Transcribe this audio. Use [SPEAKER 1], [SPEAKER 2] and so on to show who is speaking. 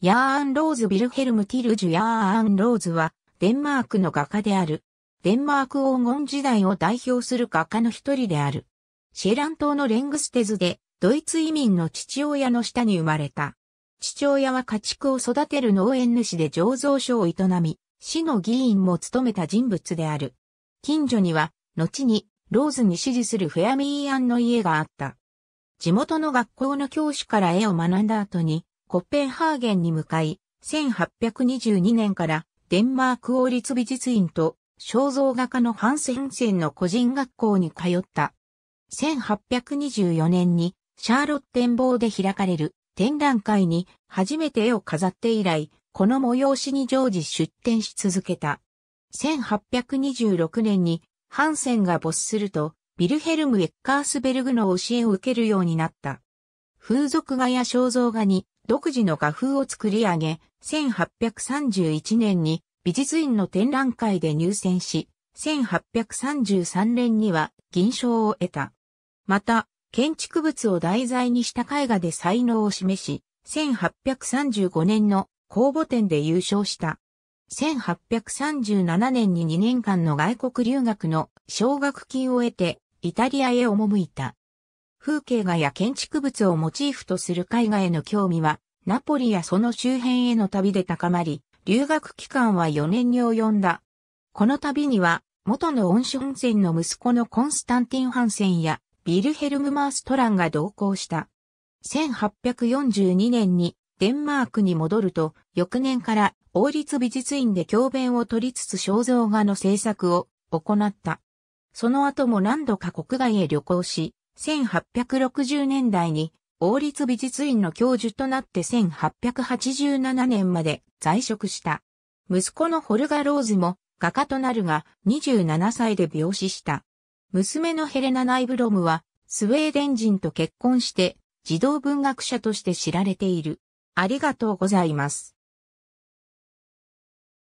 [SPEAKER 1] ヤーアン・ローズ・ビルヘルム・ティルジュ・ヤーアン・ローズは、デンマークの画家である。デンマーク黄金時代を代表する画家の一人である。シェラン島のレングステズで、ドイツ移民の父親の下に生まれた。父親は家畜を育てる農園主で醸造所を営み、市の議員も務めた人物である。近所には、後に、ローズに支持するフェアミーアンの家があった。地元の学校の教師から絵を学んだ後に、コッペンハーゲンに向かい、1822年からデンマーク王立美術院と肖像画家のハンセンセンの個人学校に通った。1824年にシャーロッテン望で開かれる展覧会に初めて絵を飾って以来、この催しに常時出展し続けた。1826年にハンセンが没すると、ビルヘルム・エッカースベルグの教えを受けるようになった。風俗画や肖像画に独自の画風を作り上げ、1831年に美術院の展覧会で入選し、1833年には銀賞を得た。また、建築物を題材にした絵画で才能を示し、1835年の公募展で優勝した。1837年に2年間の外国留学の奨学金を得て、イタリアへ赴いた。風景画や建築物をモチーフとする絵画への興味は、ナポリやその周辺への旅で高まり、留学期間は4年に及んだ。この旅には、元の温シ温泉の息子のコンスタンティン・ハンセンや、ビルヘルム・マーストランが同行した。1842年にデンマークに戻ると、翌年から王立美術院で教鞭を取りつつ肖像画の制作を行った。その後も何度か国外へ旅行し、1860年代に王立美術院の教授となって1887年まで在職した。息子のホルガ・ローズも画家となるが27歳で病死した。娘のヘレナ・ナイブロムはスウェーデン人と結婚して児童文学者として知られている。ありがとうございます。